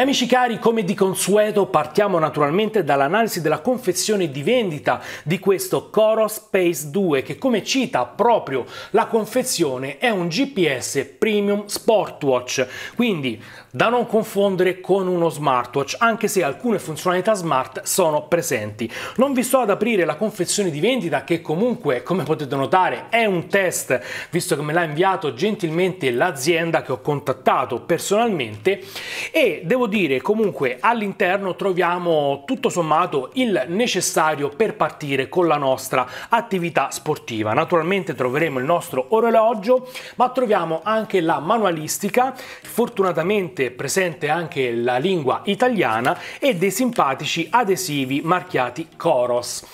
E amici cari, come di consueto partiamo naturalmente dall'analisi della confezione di vendita di questo Coro Space 2 che come cita proprio la confezione è un GPS Premium Sportwatch, quindi da non confondere con uno smartwatch, anche se alcune funzionalità smart sono presenti. Non vi sto ad aprire la confezione di vendita che comunque, come potete notare, è un test, visto che me l'ha inviato gentilmente l'azienda che ho contattato personalmente e devo dire comunque all'interno troviamo tutto sommato il necessario per partire con la nostra attività sportiva. Naturalmente troveremo il nostro orologio, ma troviamo anche la manualistica, fortunatamente presente anche la lingua italiana e dei simpatici adesivi marchiati Coros.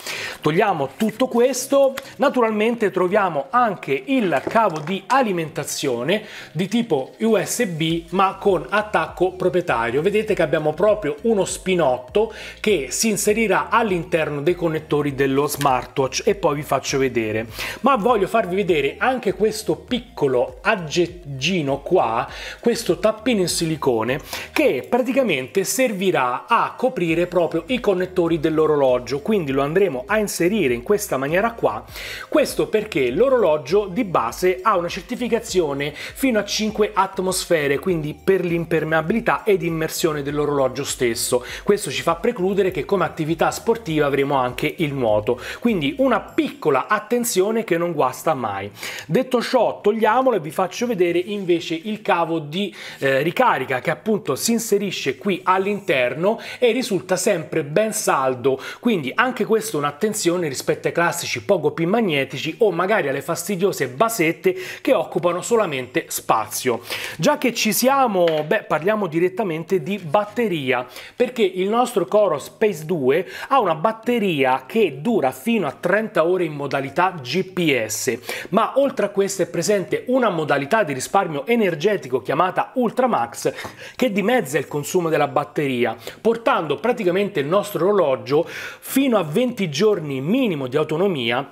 Togliamo tutto questo, naturalmente troviamo anche il cavo di alimentazione di tipo USB ma con attacco proprietario vedete che abbiamo proprio uno spinotto che si inserirà all'interno dei connettori dello smartwatch e poi vi faccio vedere. Ma voglio farvi vedere anche questo piccolo aggeggino qua, questo tappino in silicone che praticamente servirà a coprire proprio i connettori dell'orologio, quindi lo andremo a inserire in questa maniera qua. Questo perché l'orologio di base ha una certificazione fino a 5 atmosfere, quindi per l'impermeabilità ed immersione modificazione dell'orologio stesso. Questo ci fa precludere che come attività sportiva avremo anche il nuoto. Quindi una piccola attenzione che non guasta mai. Detto ciò, togliamolo e vi faccio vedere invece il cavo di eh, ricarica che appunto si inserisce qui all'interno e risulta sempre ben saldo. Quindi anche questo un'attenzione rispetto ai classici poco pin magnetici o magari alle fastidiose basette che occupano solamente spazio. Già che ci siamo, beh, parliamo direttamente di batteria, perché il nostro Coro Space 2 ha una batteria che dura fino a 30 ore in modalità GPS, ma oltre a questo è presente una modalità di risparmio energetico chiamata Ultramax che dimezza il consumo della batteria, portando praticamente il nostro orologio fino a 20 giorni minimo di autonomia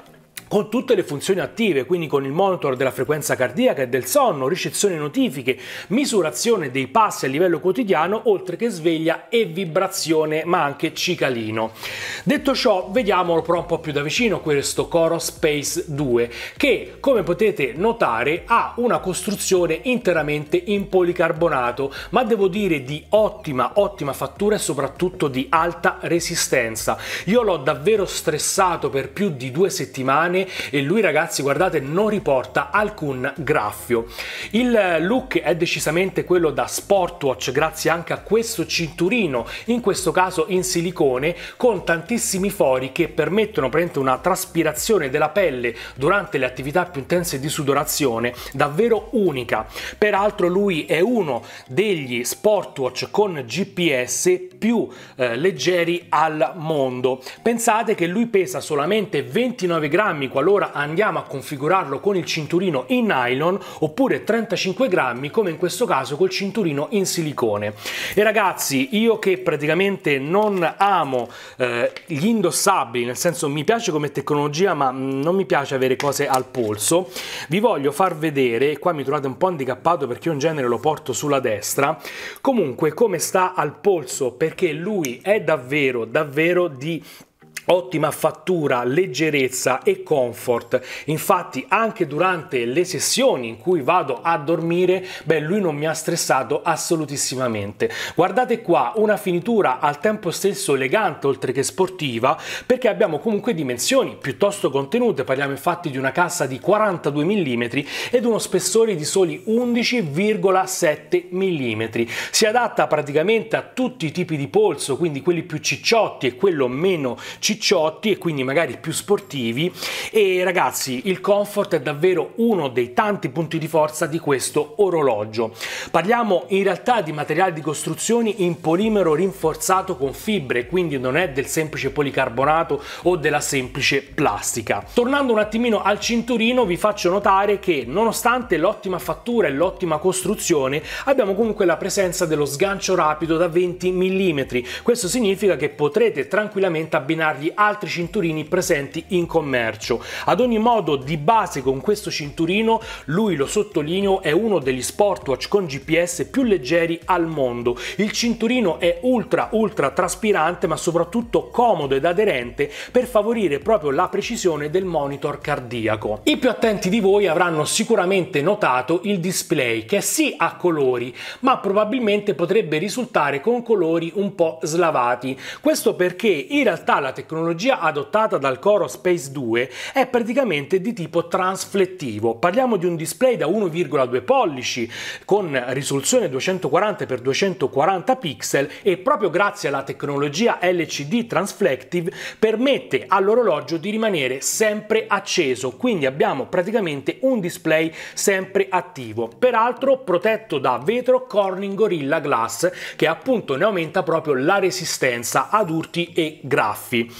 con tutte le funzioni attive, quindi con il monitor della frequenza cardiaca e del sonno, ricezione notifiche, misurazione dei passi a livello quotidiano, oltre che sveglia e vibrazione, ma anche cicalino. Detto ciò, vediamolo però un po' più da vicino questo Coro Space 2, che come potete notare ha una costruzione interamente in policarbonato, ma devo dire di ottima, ottima fattura e soprattutto di alta resistenza. Io l'ho davvero stressato per più di due settimane e lui ragazzi guardate non riporta alcun graffio. Il look è decisamente quello da sportwatch grazie anche a questo cinturino, in questo caso in silicone con tantissimi fori che permettono una traspirazione della pelle durante le attività più intense di sudorazione davvero unica. Peraltro lui è uno degli sportwatch con GPS più eh, leggeri al mondo. Pensate che lui pesa solamente 29 grammi grammi qualora andiamo a configurarlo con il cinturino in nylon oppure 35 grammi come in questo caso col cinturino in silicone. E ragazzi, io che praticamente non amo eh, gli indossabili, nel senso mi piace come tecnologia ma non mi piace avere cose al polso, vi voglio far vedere, e qua mi trovate un po' handicappato perché io in genere lo porto sulla destra, comunque come sta al polso perché lui è davvero davvero di ottima fattura, leggerezza e comfort. Infatti anche durante le sessioni in cui vado a dormire, beh, lui non mi ha stressato assolutissimamente. Guardate qua, una finitura al tempo stesso elegante oltre che sportiva, perché abbiamo comunque dimensioni piuttosto contenute, parliamo infatti di una cassa di 42 mm ed uno spessore di soli 11,7 mm. Si adatta praticamente a tutti i tipi di polso, quindi quelli più cicciotti e quello meno cicciotti cicciotti e quindi magari più sportivi e ragazzi il comfort è davvero uno dei tanti punti di forza di questo orologio. Parliamo in realtà di materiale di costruzioni in polimero rinforzato con fibre quindi non è del semplice policarbonato o della semplice plastica. Tornando un attimino al cinturino vi faccio notare che nonostante l'ottima fattura e l'ottima costruzione abbiamo comunque la presenza dello sgancio rapido da 20 mm questo significa che potrete tranquillamente abbinargli gli altri cinturini presenti in commercio. Ad ogni modo, di base con questo cinturino, lui lo sottolineo, è uno degli sportwatch con GPS più leggeri al mondo. Il cinturino è ultra ultra traspirante, ma soprattutto comodo ed aderente per favorire proprio la precisione del monitor cardiaco. I più attenti di voi avranno sicuramente notato il display che sì ha colori, ma probabilmente potrebbe risultare con colori un po' slavati. Questo perché in realtà la tecnologia tecnologia adottata dal Coro Space 2 è praticamente di tipo transflettivo. Parliamo di un display da 1,2 pollici con risoluzione 240x240 pixel e proprio grazie alla tecnologia LCD Transflective permette all'orologio di rimanere sempre acceso, quindi abbiamo praticamente un display sempre attivo, peraltro protetto da vetro Corning Gorilla Glass che appunto ne aumenta proprio la resistenza ad urti e graffi.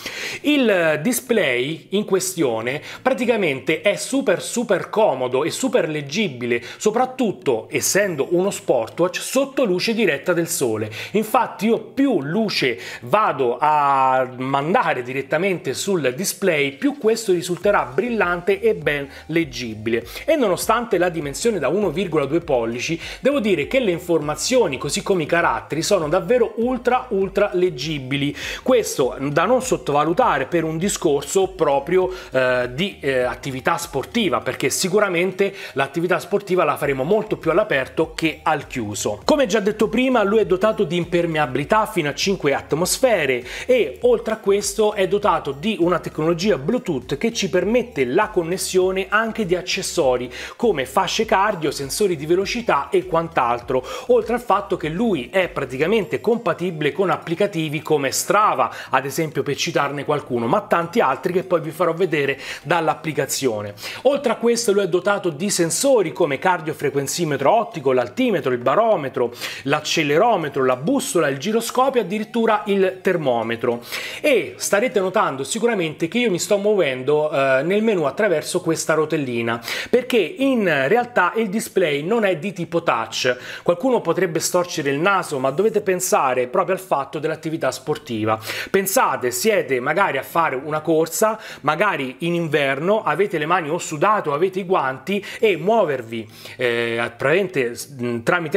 Il display in questione praticamente è super super comodo e super leggibile, soprattutto essendo uno sportwatch sotto luce diretta del sole. Infatti io più luce vado a mandare direttamente sul display, più questo risulterà brillante e ben leggibile. E nonostante la dimensione da 1,2 pollici, devo dire che le informazioni, così come i caratteri, sono davvero ultra ultra leggibili. Questo da non sottovalutare valutare per un discorso proprio eh, di eh, attività sportiva, perché sicuramente l'attività sportiva la faremo molto più all'aperto che al chiuso. Come già detto prima, lui è dotato di impermeabilità fino a 5 atmosfere e oltre a questo è dotato di una tecnologia Bluetooth che ci permette la connessione anche di accessori come fasce cardio, sensori di velocità e quant'altro, oltre al fatto che lui è praticamente compatibile con applicativi come Strava, ad esempio per citare citarne qualcuno, ma tanti altri che poi vi farò vedere dall'applicazione. Oltre a questo lui è dotato di sensori come cardiofrequenzimetro ottico, l'altimetro, il barometro, l'accelerometro, la bussola, il giroscopio addirittura il termometro. E starete notando sicuramente che io mi sto muovendo eh, nel menu attraverso questa rotellina, perché in realtà il display non è di tipo touch. Qualcuno potrebbe storcere il naso, ma dovete pensare proprio al fatto dell'attività sportiva. Pensate, siete siete magari a fare una corsa, magari in inverno avete le mani o sudate o avete i guanti e muovervi eh, tramite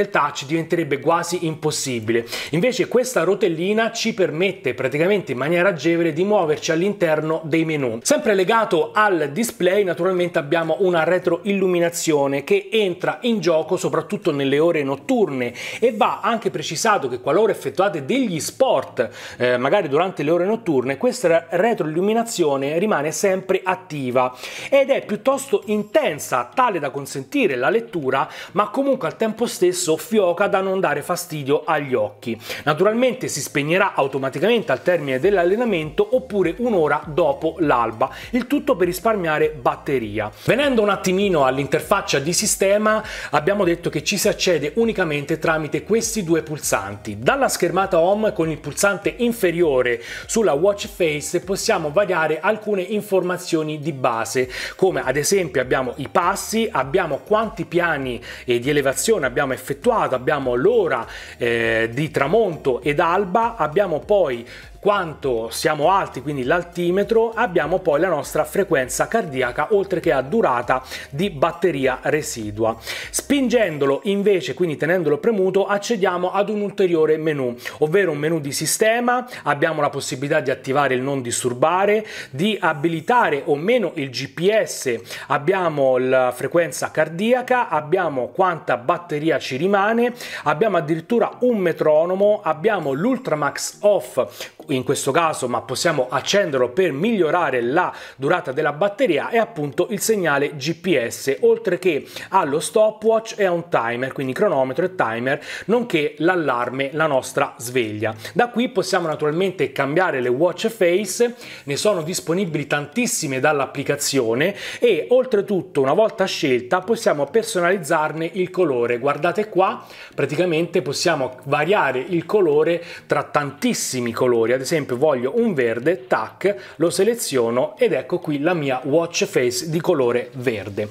il touch diventerebbe quasi impossibile. Invece questa rotellina ci permette praticamente in maniera agevole di muoverci all'interno dei menu. Sempre legato al display naturalmente abbiamo una retroilluminazione che entra in gioco soprattutto nelle ore notturne e va anche precisato che qualora effettuate degli sport eh, magari durante le ore notturne questa retroilluminazione rimane sempre attiva ed è piuttosto intensa, tale da consentire la lettura, ma comunque al tempo stesso fioca da non dare fastidio agli occhi. Naturalmente si spegnerà automaticamente al termine dell'allenamento oppure un'ora dopo l'alba, il tutto per risparmiare batteria. Venendo un attimino all'interfaccia di sistema, abbiamo detto che ci si accede unicamente tramite questi due pulsanti. Dalla schermata home con il pulsante inferiore sulla watch face possiamo variare alcune informazioni di base, come ad esempio abbiamo i passi, abbiamo quanti piani eh, di elevazione abbiamo effettuato, abbiamo l'ora eh, di tramonto ed alba, abbiamo poi quanto siamo alti, quindi l'altimetro, abbiamo poi la nostra frequenza cardiaca oltre che a durata di batteria residua. Spingendolo invece, quindi tenendolo premuto, accediamo ad un ulteriore menu, ovvero un menu di sistema, abbiamo la possibilità di attivare il non disturbare, di abilitare o meno il GPS, abbiamo la frequenza cardiaca, abbiamo quanta batteria ci rimane, abbiamo addirittura un metronomo, abbiamo l'Ultramax off in questo caso, ma possiamo accenderlo per migliorare la durata della batteria, è appunto il segnale GPS, oltre che allo stopwatch e a un timer, quindi cronometro e timer, nonché l'allarme, la nostra sveglia. Da qui possiamo naturalmente cambiare le watch face, ne sono disponibili tantissime dall'applicazione e oltretutto una volta scelta possiamo personalizzarne il colore. Guardate qua, praticamente possiamo variare il colore tra tantissimi colori, ad esempio voglio un verde, tac, lo seleziono ed ecco qui la mia watch face di colore verde.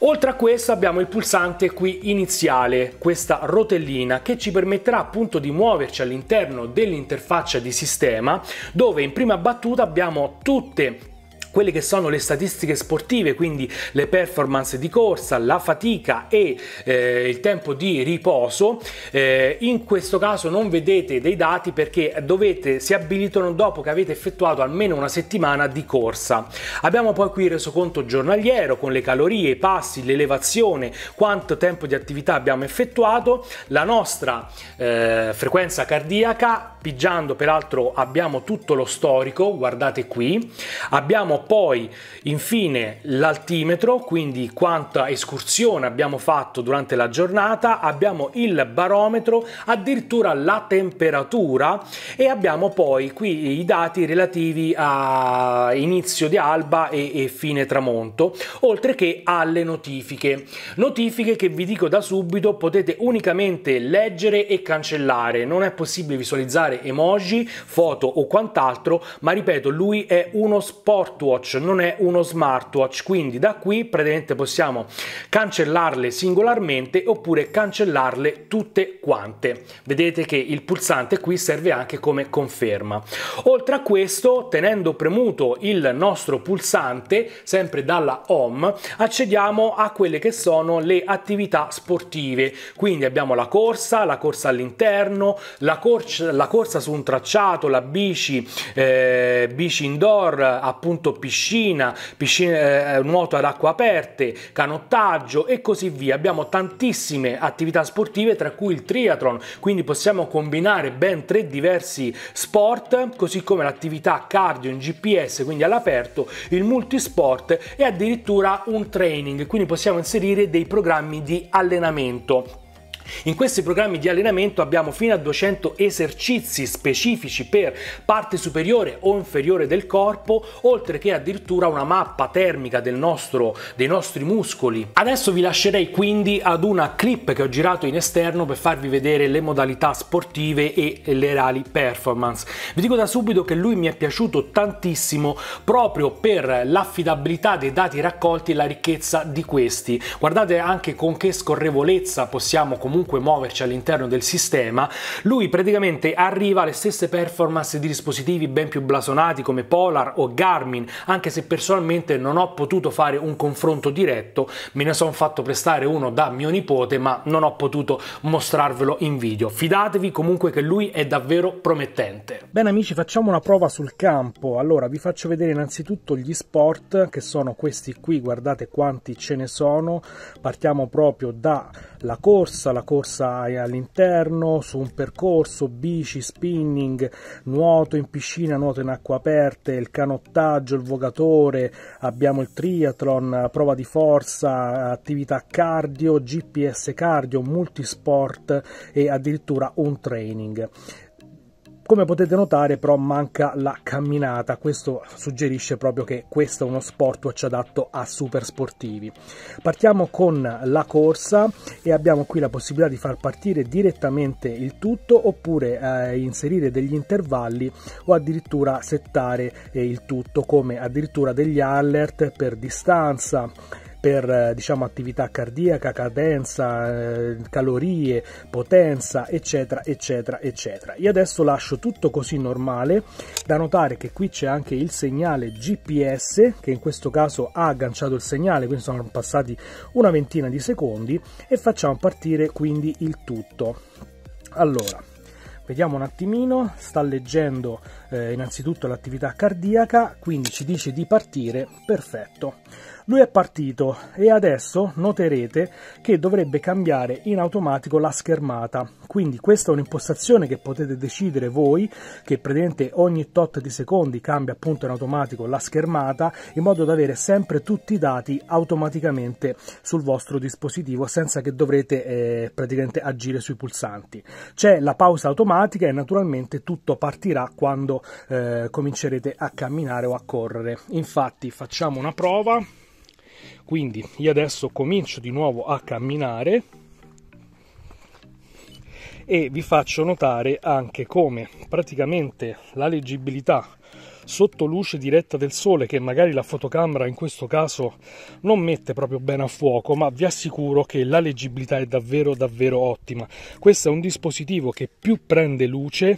Oltre a questo abbiamo il pulsante qui iniziale, questa rotellina che ci permetterà appunto di muoverci all'interno dell'interfaccia di sistema dove in prima battuta abbiamo tutte quelle che sono le statistiche sportive, quindi le performance di corsa, la fatica e eh, il tempo di riposo. Eh, in questo caso non vedete dei dati perché dovete, si abilitano dopo che avete effettuato almeno una settimana di corsa. Abbiamo poi qui il resoconto giornaliero con le calorie, i passi, l'elevazione, quanto tempo di attività abbiamo effettuato, la nostra eh, frequenza cardiaca, pigiando peraltro abbiamo tutto lo storico, guardate qui, abbiamo poi infine l'altimetro, quindi quanta escursione abbiamo fatto durante la giornata, abbiamo il barometro, addirittura la temperatura e abbiamo poi qui i dati relativi a inizio di alba e, e fine tramonto, oltre che alle notifiche. Notifiche che vi dico da subito potete unicamente leggere e cancellare, non è possibile visualizzare emoji, foto o quant'altro, ma ripeto, lui è uno sportwatch Watch, non è uno smartwatch, quindi da qui praticamente possiamo cancellarle singolarmente oppure cancellarle tutte quante. Vedete che il pulsante qui serve anche come conferma. Oltre a questo, tenendo premuto il nostro pulsante, sempre dalla home, accediamo a quelle che sono le attività sportive. Quindi abbiamo la corsa, la corsa all'interno, la, cor la, corsa su un tracciato, la bici, eh, bici indoor, appunto piscina, piscina eh, nuoto ad acqua aperte, canottaggio e così via. Abbiamo tantissime attività sportive tra cui il triathlon, quindi possiamo combinare ben tre diversi sport, così come l'attività cardio in GPS, quindi all'aperto, il multisport e addirittura un training, quindi possiamo inserire dei programmi di allenamento. In questi programmi di allenamento abbiamo fino a 200 esercizi specifici per parte superiore o inferiore del corpo, oltre che addirittura una mappa termica nostro, dei nostri muscoli. Adesso vi lascerei quindi ad una clip che ho girato in esterno per farvi vedere le modalità sportive e le reali performance. Vi dico da subito che lui mi è piaciuto tantissimo proprio per l'affidabilità dei dati raccolti e la ricchezza di questi. Guardate anche con che scorrevolezza possiamo comunque comunque muoverci all'interno del sistema, lui praticamente arriva alle stesse performance di dispositivi ben più blasonati come Polar o Garmin, anche se personalmente non ho potuto fare un confronto diretto, me ne sono fatto prestare uno da mio nipote, ma non ho potuto mostrarvelo in video. Fidatevi comunque che lui è davvero promettente. Bene amici, facciamo una prova sul campo. Allora, vi faccio vedere innanzitutto gli sport che sono questi qui, guardate quanti ce ne sono. Partiamo proprio dalla corsa, la corsa all'interno, su un percorso, bici, spinning, nuoto in piscina, nuoto in acqua aperte, il canottaggio, il vogatore, abbiamo il triathlon, prova di forza, attività cardio, GPS cardio, multisport e addirittura un training. Come potete notare però manca la camminata, questo suggerisce proprio che questo è uno sport watch adatto a super sportivi. Partiamo con la corsa e abbiamo qui la possibilità di far partire direttamente il tutto oppure eh, inserire degli intervalli o addirittura settare eh, il tutto come addirittura degli alert per distanza per eh, diciamo, attività cardiaca, cadenza, eh, calorie, potenza, eccetera, eccetera, eccetera. Io adesso lascio tutto così normale, da notare che qui c'è anche il segnale GPS, che in questo caso ha agganciato il segnale, quindi sono passati una ventina di secondi, e facciamo partire quindi il tutto. Allora, vediamo un attimino, sta leggendo eh, innanzitutto l'attività cardiaca, quindi ci dice di partire, perfetto. Lui è partito e adesso noterete che dovrebbe cambiare in automatico la schermata. Quindi questa è un'impostazione che potete decidere voi, che praticamente ogni tot di secondi cambia appunto in automatico la schermata, in modo da avere sempre tutti i dati automaticamente sul vostro dispositivo senza che dovrete eh, praticamente agire sui pulsanti. C'è la pausa automatica e naturalmente tutto partirà quando eh, comincerete a camminare o a correre. Infatti facciamo una prova quindi io adesso comincio di nuovo a camminare e vi faccio notare anche come praticamente la leggibilità sotto luce diretta del sole che magari la fotocamera in questo caso non mette proprio bene a fuoco ma vi assicuro che la leggibilità è davvero davvero ottima questo è un dispositivo che più prende luce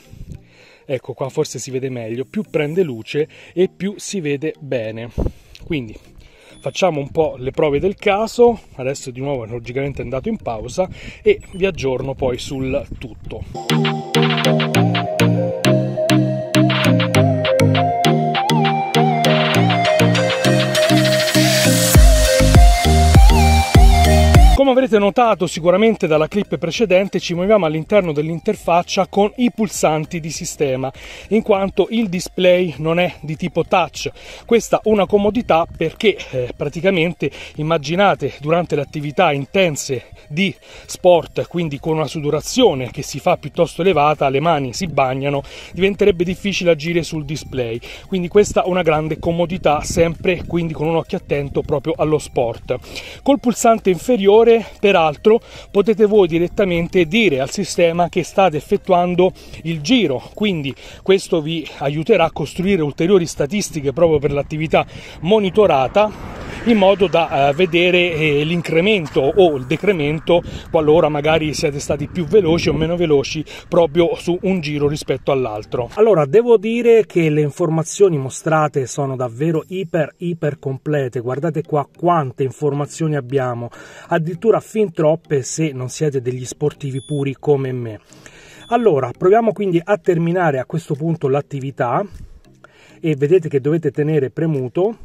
ecco qua forse si vede meglio più prende luce e più si vede bene quindi facciamo un po' le prove del caso, adesso di nuovo logicamente è andato in pausa e vi aggiorno poi sul tutto. Come avrete notato sicuramente dalla clip precedente ci muoviamo all'interno dell'interfaccia con i pulsanti di sistema in quanto il display non è di tipo touch. Questa è una comodità perché eh, praticamente immaginate durante le attività intense di sport, quindi con una sudorazione che si fa piuttosto elevata, le mani si bagnano, diventerebbe difficile agire sul display. Quindi questa è una grande comodità, sempre quindi con un occhio attento proprio allo sport. Col pulsante inferiore, peraltro, potete voi direttamente dire al sistema che state effettuando il giro, quindi questo vi aiuterà a costruire ulteriori statistiche proprio per l'attività monitorata in modo da eh, vedere eh, l'incremento o il decremento qualora magari siete stati più veloci o meno veloci proprio su un giro rispetto all'altro. Allora, devo dire che le informazioni mostrate sono davvero iper iper complete. Guardate qua quante informazioni abbiamo, addirittura fin troppe se non siete degli sportivi puri come me. Allora, proviamo quindi a terminare a questo punto l'attività e vedete che dovete tenere premuto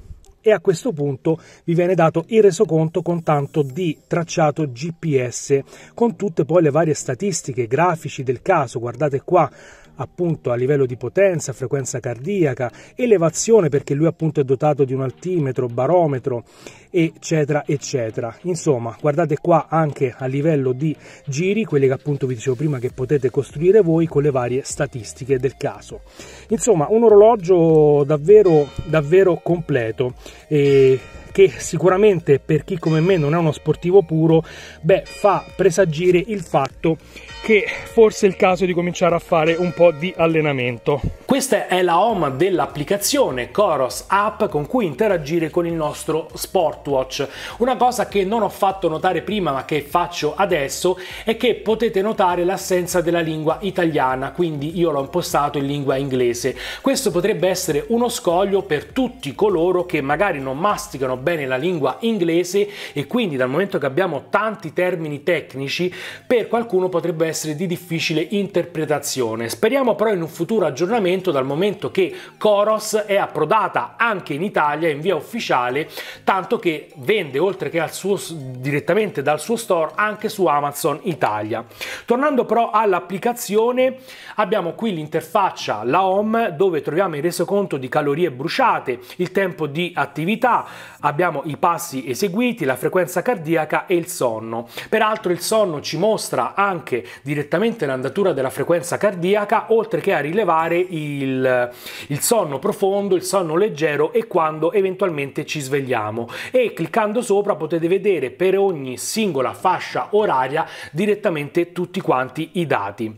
e a questo punto vi viene dato il resoconto con tanto di tracciato GPS con tutte poi le varie statistiche, grafici del caso, guardate qua appunto a livello di potenza, frequenza cardiaca, elevazione perché lui appunto è dotato di un altimetro, barometro, eccetera, eccetera. Insomma, guardate qua anche a livello di giri, quelli che appunto vi dicevo prima che potete costruire voi con le varie statistiche del caso. Insomma, un orologio davvero, davvero completo. E che sicuramente per chi come me non è uno sportivo puro, beh, fa presagire il fatto che forse è il caso di cominciare a fare un po' di allenamento. Questa è la home dell'applicazione Coros App con cui interagire con il nostro Sportwatch. Una cosa che non ho fatto notare prima ma che faccio adesso è che potete notare l'assenza della lingua italiana, quindi io l'ho impostato in lingua inglese. Questo potrebbe essere uno scoglio per tutti coloro che magari non masticano bene la lingua inglese e quindi dal momento che abbiamo tanti termini tecnici, per qualcuno potrebbe essere di difficile interpretazione. Speriamo però in un futuro aggiornamento dal momento che Coros è approdata anche in Italia in via ufficiale, tanto che vende oltre che suo, direttamente dal suo store anche su Amazon Italia. Tornando però all'applicazione, abbiamo qui l'interfaccia, la home, dove troviamo il resoconto di calorie bruciate, il tempo di attività, abbiamo i passi eseguiti, la frequenza cardiaca e il sonno. Peraltro il sonno ci mostra anche direttamente l'andatura della frequenza cardiaca, oltre che a rilevare il, il sonno profondo, il sonno leggero e quando eventualmente ci svegliamo. E cliccando sopra potete vedere per ogni singola fascia oraria direttamente tutti quanti i dati.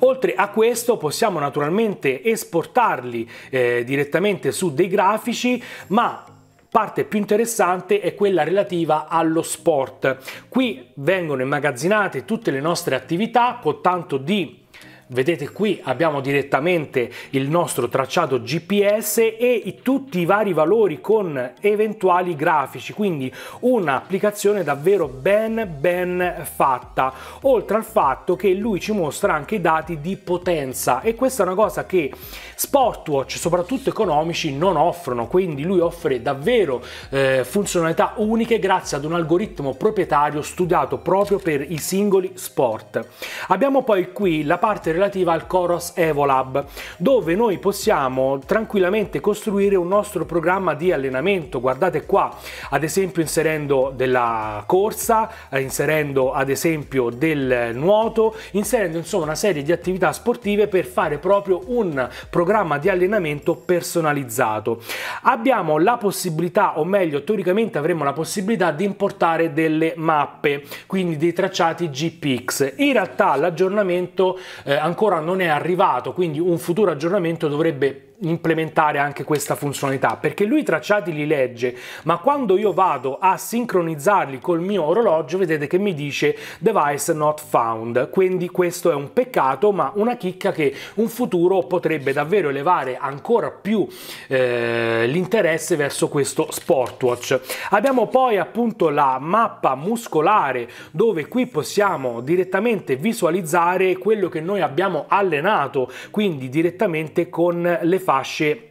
Oltre a questo possiamo naturalmente esportarli eh, direttamente su dei grafici, ma parte più interessante è quella relativa allo sport. Qui vengono immagazzinate tutte le nostre attività con tanto di Vedete qui abbiamo direttamente il nostro tracciato GPS e tutti i vari valori con eventuali grafici, quindi un'applicazione davvero ben ben fatta, oltre al fatto che lui ci mostra anche i dati di potenza e questa è una cosa che Sportwatch, soprattutto economici, non offrono, quindi lui offre davvero eh, funzionalità uniche grazie ad un algoritmo proprietario studiato proprio per i singoli sport. Abbiamo poi qui la parte relativa al Coros Evolab, dove noi possiamo tranquillamente costruire un nostro programma di allenamento. Guardate qua, ad esempio inserendo della corsa, eh, inserendo ad esempio del nuoto, inserendo insomma una serie di attività sportive per fare proprio un programma di allenamento personalizzato. Abbiamo la possibilità, o meglio, teoricamente avremo la possibilità di importare delle mappe, quindi dei tracciati GPX. In realtà l'aggiornamento eh, ancora non è arrivato, quindi un futuro aggiornamento dovrebbe implementare anche questa funzionalità perché lui i tracciati li legge ma quando io vado a sincronizzarli col mio orologio vedete che mi dice device not found quindi questo è un peccato ma una chicca che un futuro potrebbe davvero elevare ancora più eh, l'interesse verso questo sportwatch abbiamo poi appunto la mappa muscolare dove qui possiamo direttamente visualizzare quello che noi abbiamo allenato quindi direttamente con le fasce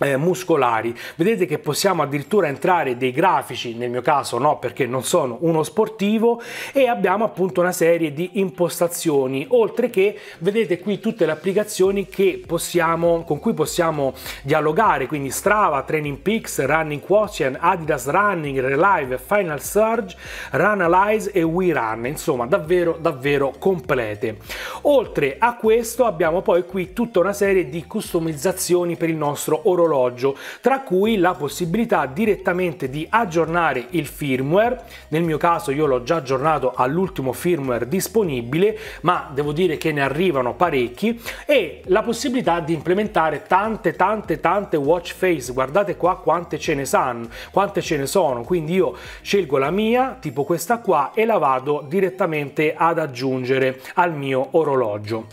eh, muscolari vedete che possiamo addirittura entrare dei grafici nel mio caso no perché non sono uno sportivo e abbiamo appunto una serie di impostazioni oltre che vedete qui tutte le applicazioni che possiamo con cui possiamo dialogare quindi Strava Training Peaks Running Quotient Adidas Running Relive Final Surge Runalyze e We Run, insomma davvero davvero complete oltre a questo abbiamo poi qui tutta una serie di customizzazioni per il nostro orologio dell'orologio, tra cui la possibilità direttamente di aggiornare il firmware, nel mio caso io l'ho già aggiornato all'ultimo firmware disponibile, ma devo dire che ne arrivano parecchi, e la possibilità di implementare tante tante tante watch face, guardate qua quante ce ne, san, quante ce ne sono, quindi io scelgo la mia, tipo questa qua, e la vado direttamente ad aggiungere al mio orologio.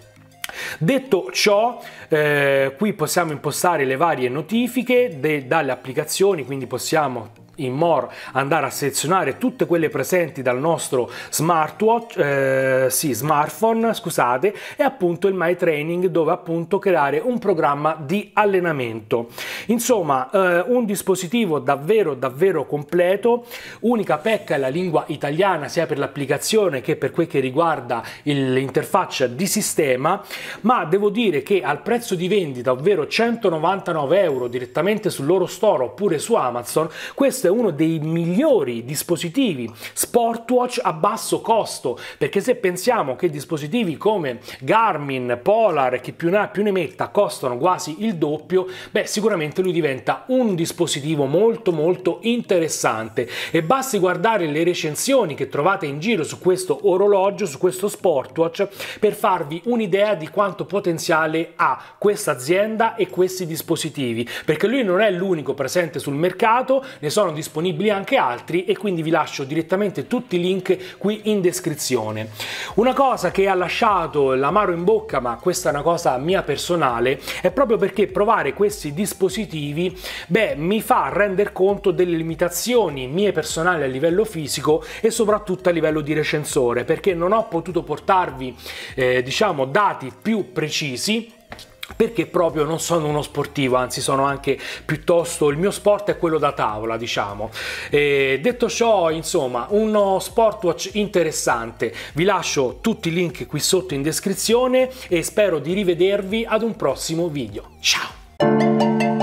Detto ciò, eh, qui possiamo impostare le varie notifiche de- dalle applicazioni, quindi possiamo in More andare a selezionare tutte quelle presenti dal nostro smartwatch, eh, sì, smartphone, scusate, e appunto il My Training dove appunto creare un programma di allenamento. Insomma, eh, un dispositivo davvero davvero completo, unica pecca è la lingua italiana sia per l'applicazione che per quel che riguarda l'interfaccia di sistema, ma devo dire che al prezzo di vendita, ovvero 199 euro direttamente sul loro store oppure su Amazon, questo questo è uno dei migliori dispositivi smartwatch a basso costo, perché se pensiamo che dispositivi come Garmin, Polar, che più ne ha più ne metta, costano quasi il doppio, beh sicuramente lui diventa un dispositivo molto molto interessante e basti guardare le recensioni che trovate in giro su questo orologio, su questo smartwatch, per farvi un'idea di quanto potenziale ha questa azienda e questi dispositivi, perché lui non è l'unico presente sul mercato, ne sono disponibili anche altri e quindi vi lascio direttamente tutti i link qui in descrizione. Una cosa che ha lasciato l'amaro in bocca, ma questa è una cosa mia personale, è proprio perché provare questi dispositivi, beh, mi fa rendere conto delle limitazioni mie personali a livello fisico e soprattutto a livello di recensore, perché non ho potuto portarvi, eh, diciamo, dati più precisi perché proprio non sono uno sportivo, anzi sono anche piuttosto il mio sport è quello da tavola, diciamo. E detto ciò, insomma, uno sportwatch interessante. Vi lascio tutti i link qui sotto in descrizione e spero di rivedervi ad un prossimo video. Ciao.